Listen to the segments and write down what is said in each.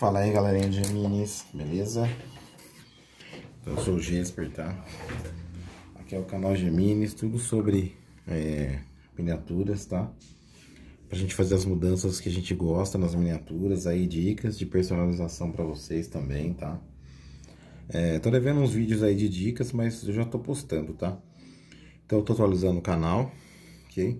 Fala aí, galerinha de Minis, beleza? Então, eu sou o Jesper, tá? Aqui é o canal Geminis, tudo sobre é, miniaturas, tá? Pra gente fazer as mudanças que a gente gosta nas miniaturas, aí dicas de personalização pra vocês também, tá? É, tô devendo uns vídeos aí de dicas, mas eu já tô postando, tá? Então eu tô atualizando o canal, ok?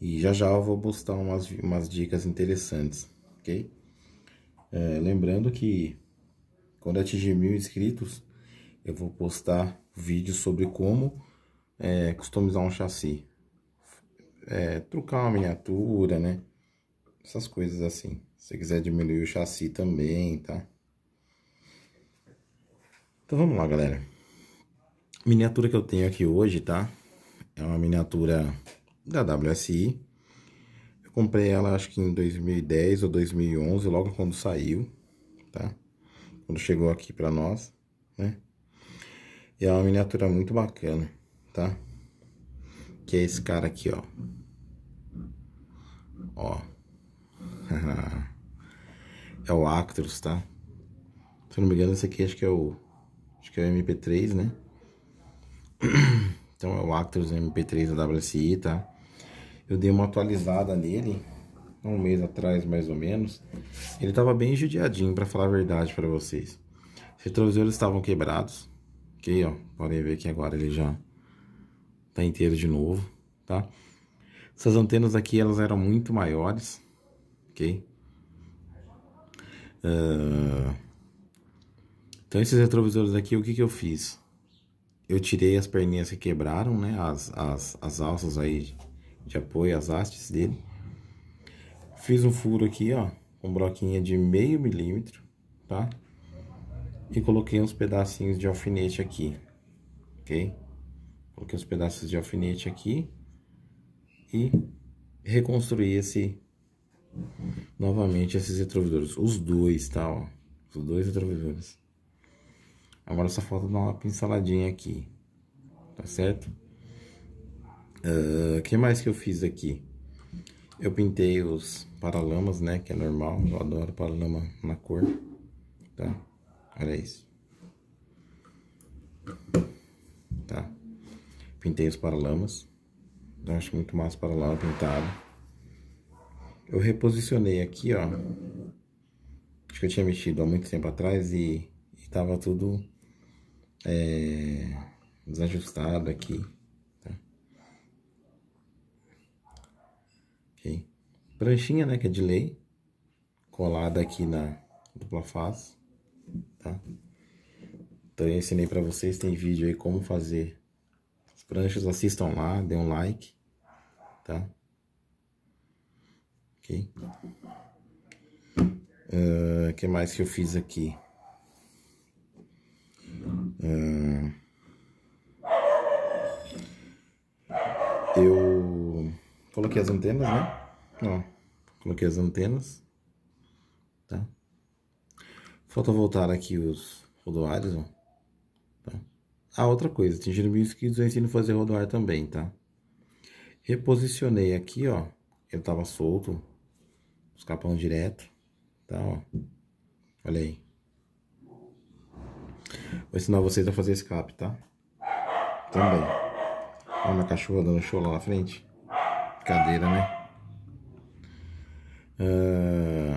E já já eu vou postar umas, umas dicas interessantes, ok? É, lembrando que quando atingir mil inscritos, eu vou postar vídeos sobre como é, customizar um chassi. É, trocar uma miniatura, né? Essas coisas assim. Se você quiser diminuir o chassi também, tá? Então vamos lá, galera. Miniatura que eu tenho aqui hoje, tá? É uma miniatura da WSI. Comprei ela acho que em 2010 ou 2011, logo quando saiu, tá? Quando chegou aqui para nós, né? E é uma miniatura muito bacana, tá? Que é esse cara aqui, ó. Ó. é o Actros, tá? Se não me engano, esse aqui acho que é o... Acho que é o MP3, né? então é o Actros MP3 da WSI, tá? eu dei uma atualizada nele um mês atrás mais ou menos. Ele tava bem judiadinho, para falar a verdade para vocês. Os retrovisores estavam quebrados. Ok, ó, podem ver que agora ele já tá inteiro de novo, tá? Essas antenas aqui, elas eram muito maiores, ok? Uh... Então, esses retrovisores aqui, o que que eu fiz? Eu tirei as perninhas que quebraram, né? As, as, as alças aí de apoio, às hastes dele. Fiz um furo aqui, ó, com broquinha de meio milímetro, tá? E coloquei uns pedacinhos de alfinete aqui, ok? Coloquei uns pedaços de alfinete aqui e reconstruí esse, novamente, esses retrovisores. Os dois, tá, ó, os dois retrovisores. Agora só falta dar uma pinceladinha aqui, tá certo? O uh, ah, que mais que eu fiz aqui? Eu pintei os paralamas, né? Que é normal, eu adoro paralama na cor, tá? Olha isso. Tá? Pintei os paralamas. Eu acho muito massa paralama pintado. Eu reposicionei aqui, ó. Acho que eu tinha mexido há muito tempo atrás e, e tava tudo é, desajustado aqui. pranchinha, né, que é de lei, colada aqui na dupla face, tá? Então eu ensinei para vocês, tem vídeo aí como fazer as pranchas, assistam lá, dê um like, tá? Ok? O uh, ah, que mais que eu fiz aqui? Uh, eu coloquei as antenas, né? Ó, coloquei as antenas, tá? Falta voltar aqui os rodoares, ó. Tá? Ah, outra coisa, atingindo mil inscritos eu ensino a fazer rodoar também, tá? Reposicionei aqui, ó. Ele tava solto, escapão direto, tá, ó. Olha aí. Vou ensinar vocês a fazer escape, tá? Também. Olha a minha cachorra dando show lá na frente. Cadeira, né? Uh...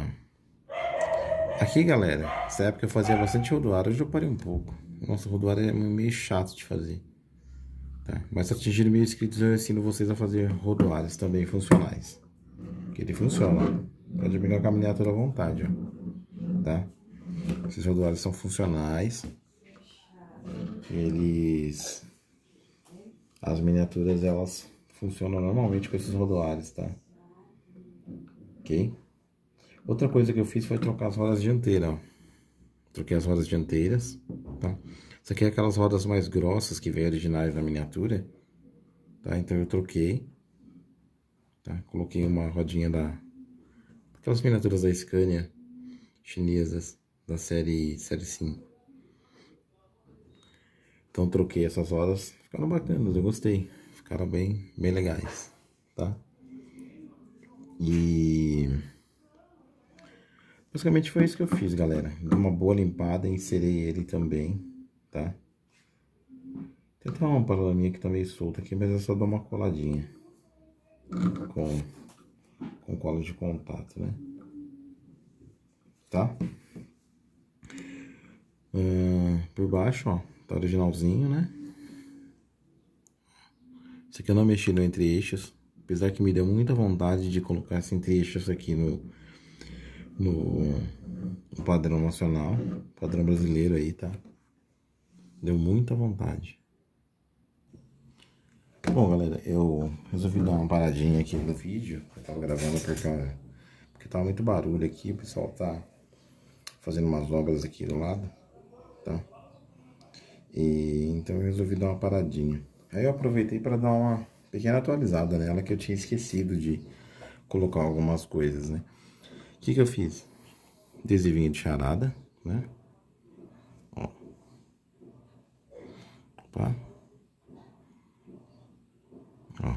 Aqui, galera, nessa época eu fazia bastante rodoária, hoje eu parei um pouco. Nossa, rodoária é meio chato de fazer. Tá? Mas atingir mil inscritos eu ensino vocês a fazer rodoadas também funcionais. Que ele funciona. Pode brincar com a miniatura à vontade, ó. Tá? Esses rodoários são funcionais. Eles... As miniaturas, elas funcionam normalmente com esses rodoares, tá? ok? Outra coisa que eu fiz foi trocar as rodas dianteiras, ó. Troquei as rodas dianteiras, tá? Isso aqui é aquelas rodas mais grossas que vem originais na miniatura, tá? Então eu troquei, tá? Coloquei uma rodinha da... Aquelas miniaturas da Scania chinesas, da série, série 5. Então troquei essas rodas, ficaram bacanas, eu gostei. Ficaram bem, bem legais, tá? E basicamente foi isso que eu fiz, galera. Dei uma boa limpada, inserei ele também, tá? Tem até uma paralaminha que tá meio solta aqui, mas é só dar uma coladinha com, com cola de contato, né? Tá? É, por baixo, ó, tá originalzinho, né? Isso aqui eu não mexi no entre-eixos. Apesar que me deu muita vontade de colocar esse assim, trechos aqui no, no, no padrão nacional, padrão brasileiro aí, tá? Deu muita vontade. Bom, galera, eu resolvi dar uma paradinha aqui no vídeo. Eu tava gravando porque, porque tava muito barulho aqui. O pessoal tá fazendo umas obras aqui do lado, tá? E então eu resolvi dar uma paradinha. Aí eu aproveitei para dar uma pequena atualizada nela que eu tinha esquecido de colocar algumas coisas, né? O que que eu fiz? Adesivinho de charada, né? Ó. Opa. Ó.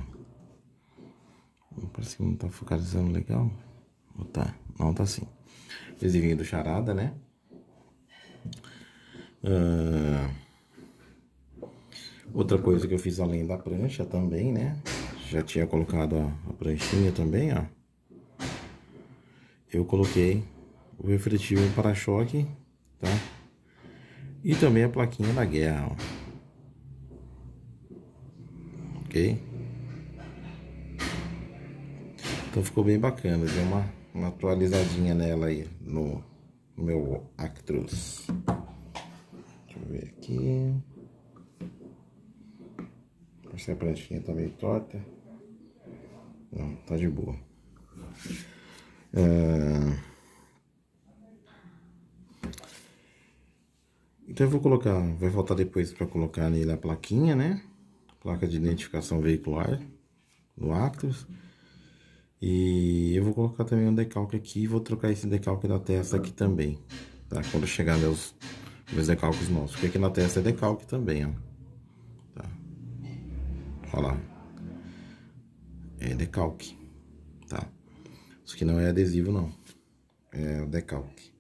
Hum, parece que não tá focalizando legal. Ou tá? Não, tá sim. Adesivinho do charada, né? Uh... Outra coisa que eu fiz além da prancha também, né? Já tinha colocado a pranchinha também, ó. Eu coloquei o refletivo para-choque, tá? E também a plaquinha da guerra, ó. Ok? Então ficou bem bacana, deu uma, uma atualizadinha nela aí no, no meu Actros. Deixa eu ver aqui. Essa pranchinha tá meio torta. Não, tá de boa. É... Então eu vou colocar, vai voltar depois para colocar nele a plaquinha, né? Placa de identificação veicular do Actros. E eu vou colocar também um decalque aqui e vou trocar esse decalque da testa aqui também, tá? Quando chegar meus, meus decalques novos porque aqui na testa é decalque também, ó olha lá. É decalque, tá? Isso aqui não é adesivo, não. É o decalque.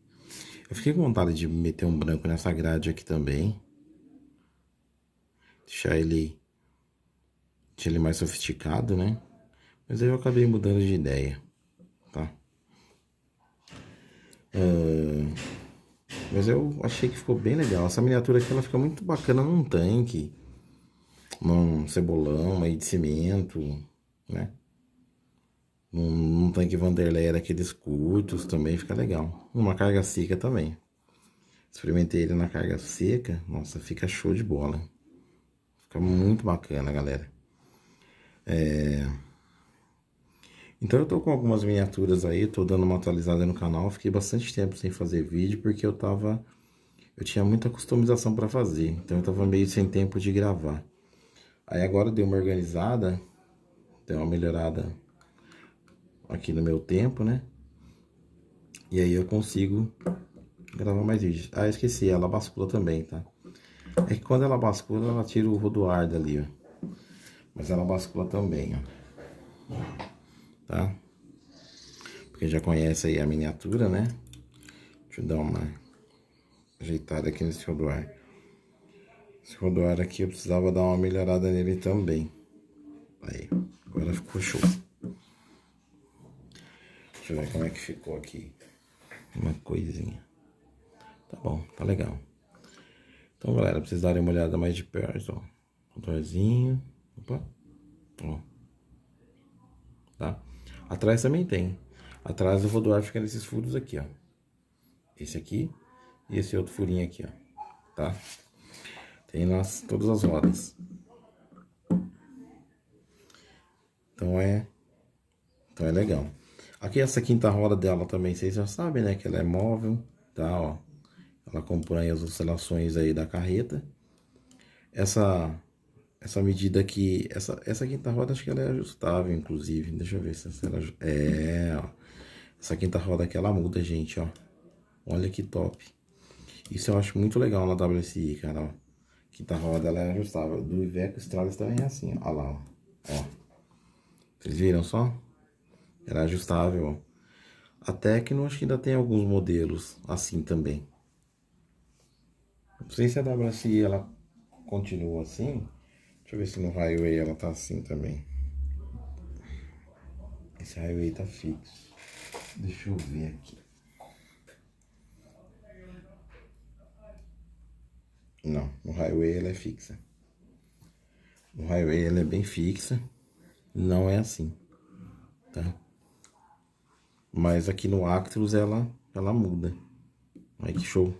Eu fiquei com vontade de meter um branco nessa grade aqui também. Deixar ele... Deixar ele mais sofisticado, né? Mas aí eu acabei mudando de ideia, tá? Uh, mas eu achei que ficou bem legal. Essa miniatura aqui, ela fica muito bacana num tanque num cebolão aí de cimento, né? Num, num tanque Vanderlei daqueles curtos também fica legal. Uma carga seca também. Experimentei ele na carga seca, nossa, fica show de bola. Fica muito bacana, galera. É... Então eu tô com algumas miniaturas aí, tô dando uma atualizada no canal. Fiquei bastante tempo sem fazer vídeo porque eu tava... Eu tinha muita customização para fazer, então eu tava meio sem tempo de gravar. Aí agora deu uma organizada, deu uma melhorada aqui no meu tempo, né? E aí eu consigo gravar mais vídeos. Ah, esqueci, ela bascula também, tá? É que quando ela bascula, ela tira o rodoar dali, ó. Mas ela bascula também, ó. Tá? Porque já conhece aí a miniatura, né? Deixa eu dar uma ajeitada aqui nesse rodoar. Esse rodoar aqui eu precisava dar uma melhorada nele também. Aí, agora ficou show. Deixa eu ver como é que ficou aqui. Uma coisinha. Tá bom, tá legal. Então, galera, pra vocês darem uma olhada mais de perto, ó. Rodorzinho. Opa. Ó. Tá? Atrás também tem. Atrás vou rodoar fica nesses furos aqui, ó. Esse aqui e esse outro furinho aqui, ó. Tá? Tem nas todas as rodas. Então é, então é legal. Aqui essa quinta roda dela também, vocês já sabem, né? Que ela é móvel, tá? Ó, ela acompanha as oscilações aí da carreta. Essa, essa medida aqui, essa, essa quinta roda acho que ela é ajustável, inclusive. Deixa eu ver se ela é, é ó. Essa quinta roda aqui, ela muda, gente, ó. Olha que top. Isso eu acho muito legal na WSI, cara, ó. Quinta roda ela é ajustável. Do Iveco Stradas também é assim, ó. lá, ó. ó. Vocês viram só? Era ajustável, ó. A Tecno acho que ainda tem alguns modelos assim também. Não sei se a WSI ela continua assim. Deixa eu ver se no Highway ela tá assim também. Esse Highway tá fixo. Deixa eu ver aqui. Não, no highway ela é fixa. No highway ela é bem fixa. Não é assim, tá? Mas aqui no Actros ela, ela muda. Olha que show.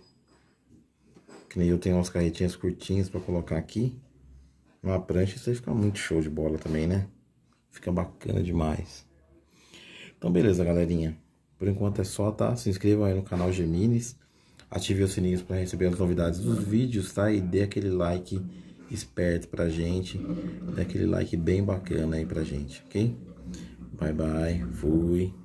Que nem eu tenho umas carretinhas curtinhas pra colocar aqui. Uma prancha isso aí fica muito show de bola também, né? Fica bacana demais. Então beleza, galerinha. Por enquanto é só, tá? Se inscreva aí no canal Geminis ative os sininhos para receber as novidades dos vídeos, tá? E dê aquele like esperto pra gente, dê aquele like bem bacana aí pra gente, ok? Bye bye, fui.